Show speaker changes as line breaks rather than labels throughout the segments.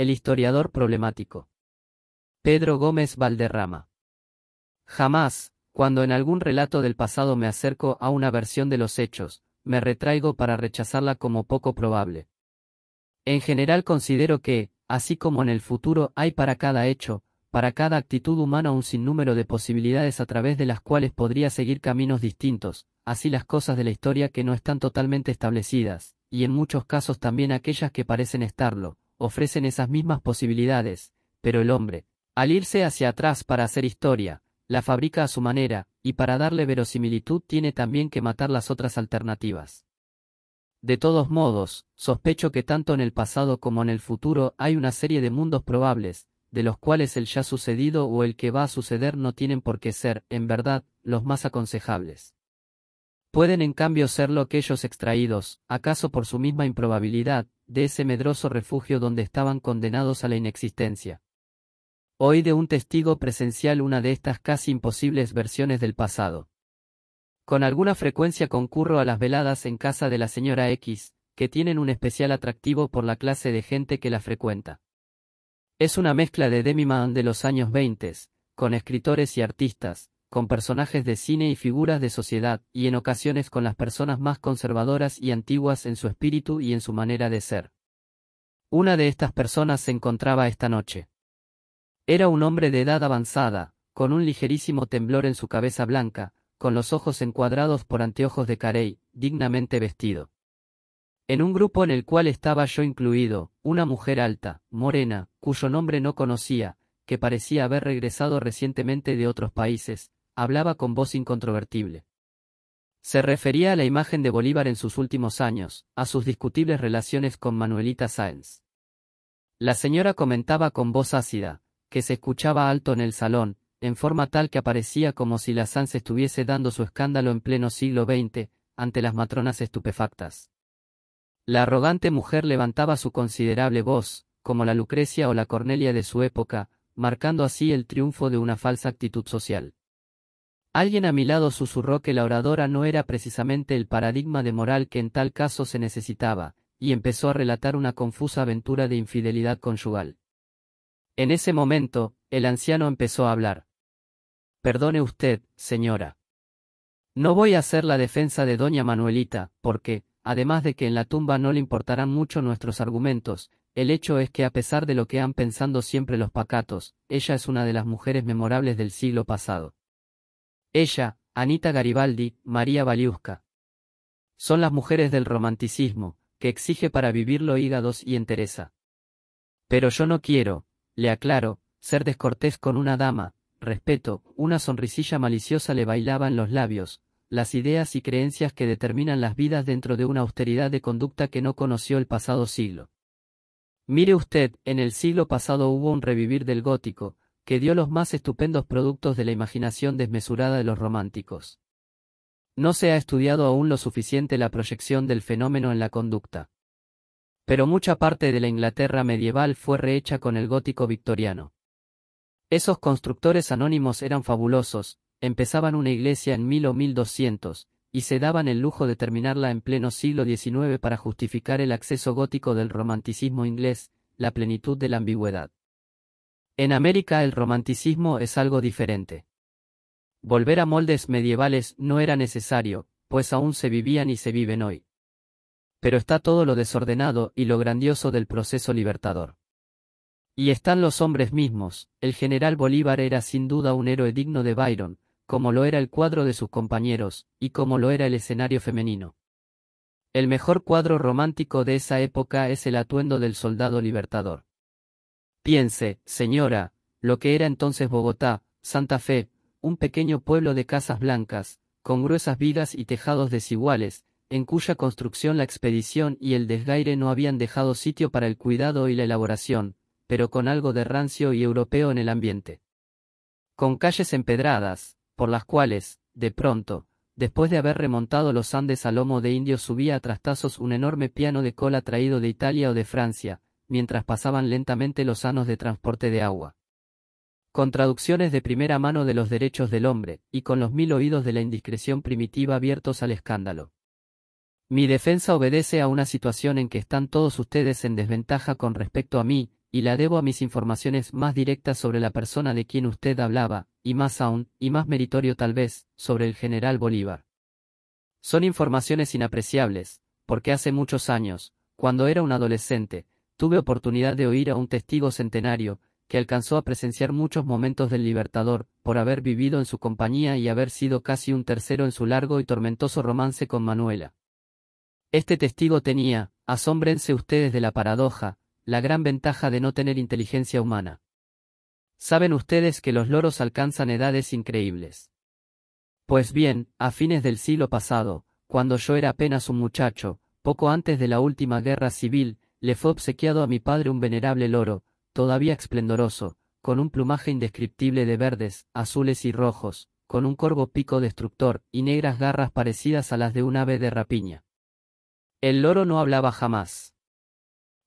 El historiador problemático. Pedro Gómez Valderrama. Jamás, cuando en algún relato del pasado me acerco a una versión de los hechos, me retraigo para rechazarla como poco probable. En general considero que, así como en el futuro hay para cada hecho, para cada actitud humana un sinnúmero de posibilidades a través de las cuales podría seguir caminos distintos, así las cosas de la historia que no están totalmente establecidas, y en muchos casos también aquellas que parecen estarlo, ofrecen esas mismas posibilidades, pero el hombre, al irse hacia atrás para hacer historia, la fabrica a su manera, y para darle verosimilitud tiene también que matar las otras alternativas. De todos modos, sospecho que tanto en el pasado como en el futuro hay una serie de mundos probables, de los cuales el ya sucedido o el que va a suceder no tienen por qué ser, en verdad, los más aconsejables. Pueden en cambio serlo aquellos extraídos, acaso por su misma improbabilidad, de ese medroso refugio donde estaban condenados a la inexistencia. Oí de un testigo presencial una de estas casi imposibles versiones del pasado. Con alguna frecuencia concurro a las veladas en casa de la señora X, que tienen un especial atractivo por la clase de gente que la frecuenta. Es una mezcla de Demi Demiman de los años 20, con escritores y artistas, con personajes de cine y figuras de sociedad, y en ocasiones con las personas más conservadoras y antiguas en su espíritu y en su manera de ser. Una de estas personas se encontraba esta noche. Era un hombre de edad avanzada, con un ligerísimo temblor en su cabeza blanca, con los ojos encuadrados por anteojos de carey, dignamente vestido. En un grupo en el cual estaba yo incluido, una mujer alta, morena, cuyo nombre no conocía, que parecía haber regresado recientemente de otros países, hablaba con voz incontrovertible. Se refería a la imagen de Bolívar en sus últimos años, a sus discutibles relaciones con Manuelita Sáenz. La señora comentaba con voz ácida, que se escuchaba alto en el salón, en forma tal que aparecía como si la Sáenz estuviese dando su escándalo en pleno siglo XX, ante las matronas estupefactas. La arrogante mujer levantaba su considerable voz, como la Lucrecia o la Cornelia de su época, marcando así el triunfo de una falsa actitud social. Alguien a mi lado susurró que la oradora no era precisamente el paradigma de moral que en tal caso se necesitaba, y empezó a relatar una confusa aventura de infidelidad conyugal. En ese momento, el anciano empezó a hablar. Perdone usted, señora. No voy a hacer la defensa de doña Manuelita, porque, además de que en la tumba no le importarán mucho nuestros argumentos, el hecho es que a pesar de lo que han pensando siempre los pacatos, ella es una de las mujeres memorables del siglo pasado. Ella, Anita Garibaldi, María baliuska Son las mujeres del romanticismo, que exige para vivirlo hígados y entereza. Pero yo no quiero, le aclaro, ser descortés con una dama, respeto, una sonrisilla maliciosa le bailaban los labios, las ideas y creencias que determinan las vidas dentro de una austeridad de conducta que no conoció el pasado siglo. Mire usted, en el siglo pasado hubo un revivir del gótico, que dio los más estupendos productos de la imaginación desmesurada de los románticos. No se ha estudiado aún lo suficiente la proyección del fenómeno en la conducta. Pero mucha parte de la Inglaterra medieval fue rehecha con el gótico victoriano. Esos constructores anónimos eran fabulosos, empezaban una iglesia en 1000 o 1200, y se daban el lujo de terminarla en pleno siglo XIX para justificar el acceso gótico del romanticismo inglés, la plenitud de la ambigüedad. En América el romanticismo es algo diferente. Volver a moldes medievales no era necesario, pues aún se vivían y se viven hoy. Pero está todo lo desordenado y lo grandioso del proceso libertador. Y están los hombres mismos, el general Bolívar era sin duda un héroe digno de Byron, como lo era el cuadro de sus compañeros, y como lo era el escenario femenino. El mejor cuadro romántico de esa época es el atuendo del soldado libertador. Piense, señora, lo que era entonces Bogotá, Santa Fe, un pequeño pueblo de casas blancas, con gruesas vigas y tejados desiguales, en cuya construcción la expedición y el desgaire no habían dejado sitio para el cuidado y la elaboración, pero con algo de rancio y europeo en el ambiente. Con calles empedradas, por las cuales, de pronto, después de haber remontado los Andes a lomo de indio subía a trastazos un enorme piano de cola traído de Italia o de Francia, mientras pasaban lentamente los anos de transporte de agua. Con traducciones de primera mano de los derechos del hombre, y con los mil oídos de la indiscreción primitiva abiertos al escándalo. Mi defensa obedece a una situación en que están todos ustedes en desventaja con respecto a mí, y la debo a mis informaciones más directas sobre la persona de quien usted hablaba, y más aún, y más meritorio tal vez, sobre el general Bolívar. Son informaciones inapreciables, porque hace muchos años, cuando era un adolescente, Tuve oportunidad de oír a un testigo centenario, que alcanzó a presenciar muchos momentos del Libertador, por haber vivido en su compañía y haber sido casi un tercero en su largo y tormentoso romance con Manuela. Este testigo tenía, asómbrense ustedes de la paradoja, la gran ventaja de no tener inteligencia humana. Saben ustedes que los loros alcanzan edades increíbles. Pues bien, a fines del siglo pasado, cuando yo era apenas un muchacho, poco antes de la última guerra civil, le fue obsequiado a mi padre un venerable loro, todavía esplendoroso, con un plumaje indescriptible de verdes, azules y rojos, con un corvo pico destructor y negras garras parecidas a las de un ave de rapiña. El loro no hablaba jamás.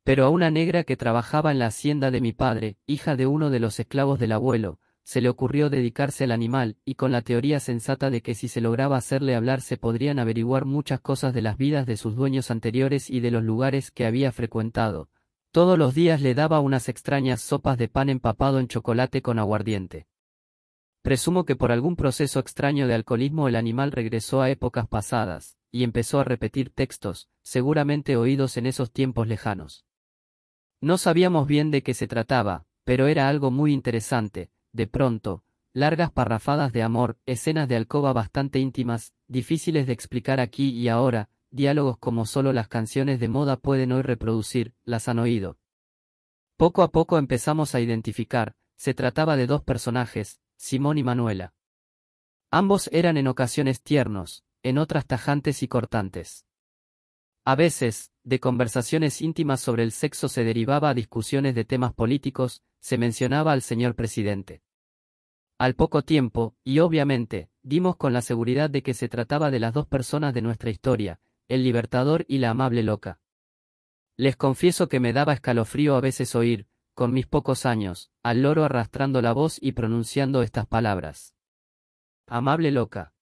Pero a una negra que trabajaba en la hacienda de mi padre, hija de uno de los esclavos del abuelo, se le ocurrió dedicarse al animal, y con la teoría sensata de que si se lograba hacerle hablar se podrían averiguar muchas cosas de las vidas de sus dueños anteriores y de los lugares que había frecuentado. Todos los días le daba unas extrañas sopas de pan empapado en chocolate con aguardiente. Presumo que por algún proceso extraño de alcoholismo el animal regresó a épocas pasadas, y empezó a repetir textos, seguramente oídos en esos tiempos lejanos. No sabíamos bien de qué se trataba, pero era algo muy interesante, de pronto, largas parrafadas de amor, escenas de alcoba bastante íntimas, difíciles de explicar aquí y ahora, diálogos como solo las canciones de moda pueden hoy reproducir, las han oído. Poco a poco empezamos a identificar, se trataba de dos personajes, Simón y Manuela. Ambos eran en ocasiones tiernos, en otras tajantes y cortantes. A veces, de conversaciones íntimas sobre el sexo se derivaba a discusiones de temas políticos, se mencionaba al señor presidente. Al poco tiempo, y obviamente, dimos con la seguridad de que se trataba de las dos personas de nuestra historia, el libertador y la amable loca. Les confieso que me daba escalofrío a veces oír, con mis pocos años, al loro arrastrando la voz y pronunciando estas palabras. Amable loca.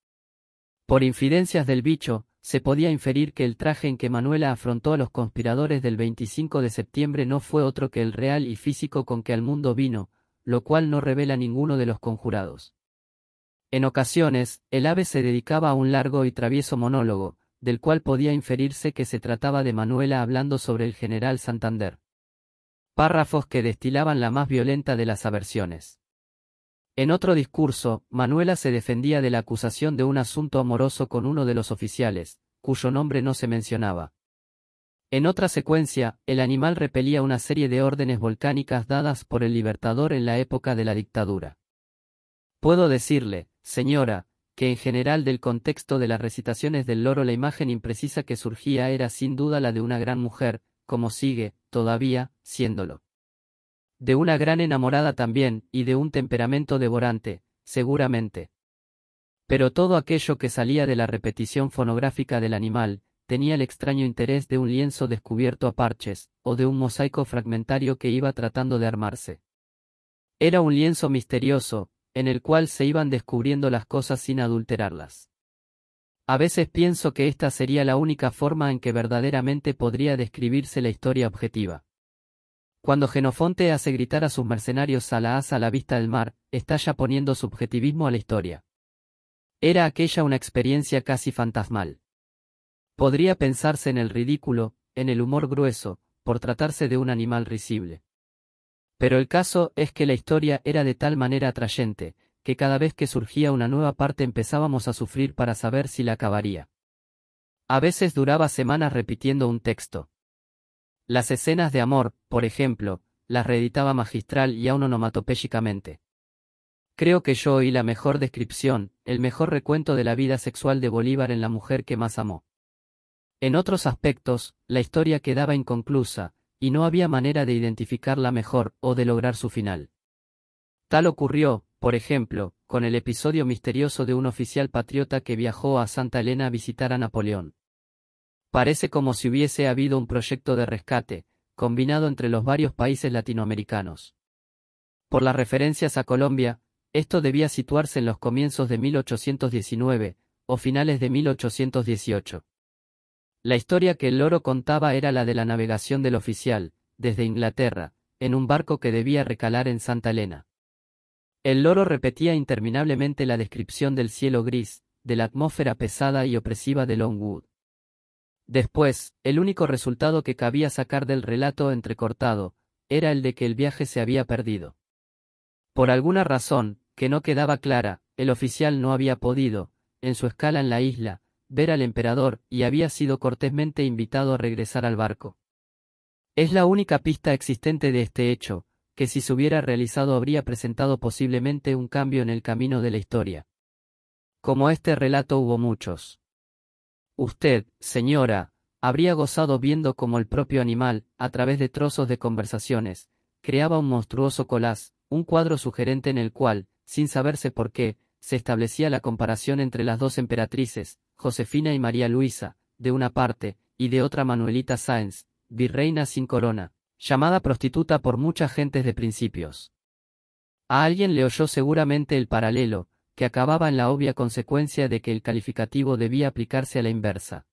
Por infidencias del bicho, se podía inferir que el traje en que Manuela afrontó a los conspiradores del 25 de septiembre no fue otro que el real y físico con que al mundo vino, lo cual no revela ninguno de los conjurados. En ocasiones, el ave se dedicaba a un largo y travieso monólogo, del cual podía inferirse que se trataba de Manuela hablando sobre el general Santander. Párrafos que destilaban la más violenta de las aversiones. En otro discurso, Manuela se defendía de la acusación de un asunto amoroso con uno de los oficiales, cuyo nombre no se mencionaba. En otra secuencia, el animal repelía una serie de órdenes volcánicas dadas por el libertador en la época de la dictadura. Puedo decirle, señora, que en general del contexto de las recitaciones del loro la imagen imprecisa que surgía era sin duda la de una gran mujer, como sigue, todavía, siéndolo de una gran enamorada también, y de un temperamento devorante, seguramente. Pero todo aquello que salía de la repetición fonográfica del animal, tenía el extraño interés de un lienzo descubierto a parches, o de un mosaico fragmentario que iba tratando de armarse. Era un lienzo misterioso, en el cual se iban descubriendo las cosas sin adulterarlas. A veces pienso que esta sería la única forma en que verdaderamente podría describirse la historia objetiva. Cuando Genofonte hace gritar a sus mercenarios a la asa a la vista del mar, está ya poniendo subjetivismo a la historia. Era aquella una experiencia casi fantasmal. Podría pensarse en el ridículo, en el humor grueso, por tratarse de un animal risible. Pero el caso es que la historia era de tal manera atrayente, que cada vez que surgía una nueva parte empezábamos a sufrir para saber si la acabaría. A veces duraba semanas repitiendo un texto. Las escenas de amor, por ejemplo, las reeditaba magistral y aún Creo que yo oí la mejor descripción, el mejor recuento de la vida sexual de Bolívar en la mujer que más amó. En otros aspectos, la historia quedaba inconclusa, y no había manera de identificarla mejor o de lograr su final. Tal ocurrió, por ejemplo, con el episodio misterioso de un oficial patriota que viajó a Santa Elena a visitar a Napoleón. Parece como si hubiese habido un proyecto de rescate, combinado entre los varios países latinoamericanos. Por las referencias a Colombia, esto debía situarse en los comienzos de 1819 o finales de 1818. La historia que el loro contaba era la de la navegación del oficial, desde Inglaterra, en un barco que debía recalar en Santa Elena. El loro repetía interminablemente la descripción del cielo gris, de la atmósfera pesada y opresiva de Longwood. Después, el único resultado que cabía sacar del relato entrecortado, era el de que el viaje se había perdido. Por alguna razón, que no quedaba clara, el oficial no había podido, en su escala en la isla, ver al emperador y había sido cortésmente invitado a regresar al barco. Es la única pista existente de este hecho, que si se hubiera realizado habría presentado posiblemente un cambio en el camino de la historia. Como este relato hubo muchos. Usted, señora, habría gozado viendo cómo el propio animal, a través de trozos de conversaciones, creaba un monstruoso colás, un cuadro sugerente en el cual, sin saberse por qué, se establecía la comparación entre las dos emperatrices, Josefina y María Luisa, de una parte, y de otra Manuelita Sáenz, virreina sin corona, llamada prostituta por muchas gentes de principios. A alguien le oyó seguramente el paralelo, que acababa en la obvia consecuencia de que el calificativo debía aplicarse a la inversa.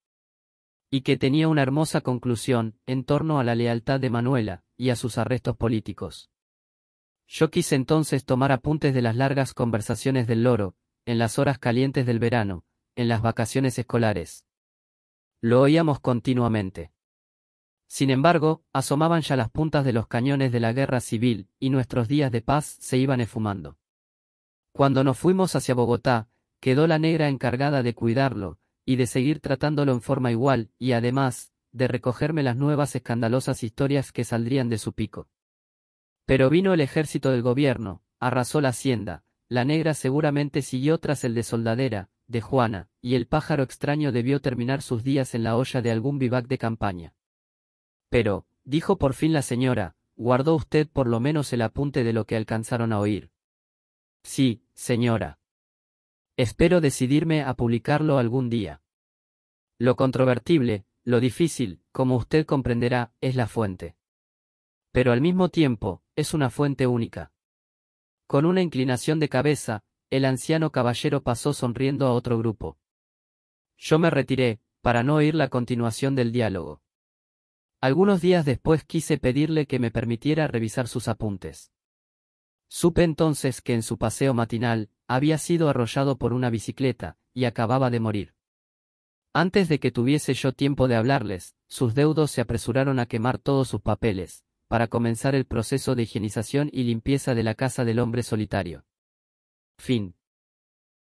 Y que tenía una hermosa conclusión, en torno a la lealtad de Manuela, y a sus arrestos políticos. Yo quise entonces tomar apuntes de las largas conversaciones del loro, en las horas calientes del verano, en las vacaciones escolares. Lo oíamos continuamente. Sin embargo, asomaban ya las puntas de los cañones de la guerra civil, y nuestros días de paz se iban esfumando. Cuando nos fuimos hacia Bogotá, quedó la negra encargada de cuidarlo, y de seguir tratándolo en forma igual, y además, de recogerme las nuevas escandalosas historias que saldrían de su pico. Pero vino el ejército del gobierno, arrasó la hacienda, la negra seguramente siguió tras el de soldadera, de Juana, y el pájaro extraño debió terminar sus días en la olla de algún vivac de campaña. Pero, dijo por fin la señora, guardó usted por lo menos el apunte de lo que alcanzaron a oír. Sí, señora. Espero decidirme a publicarlo algún día. Lo controvertible, lo difícil, como usted comprenderá, es la fuente. Pero al mismo tiempo, es una fuente única. Con una inclinación de cabeza, el anciano caballero pasó sonriendo a otro grupo. Yo me retiré, para no oír la continuación del diálogo. Algunos días después quise pedirle que me permitiera revisar sus apuntes. Supe entonces que en su paseo matinal, había sido arrollado por una bicicleta, y acababa de morir. Antes de que tuviese yo tiempo de hablarles, sus deudos se apresuraron a quemar todos sus papeles, para comenzar el proceso de higienización y limpieza de la casa del hombre solitario. Fin.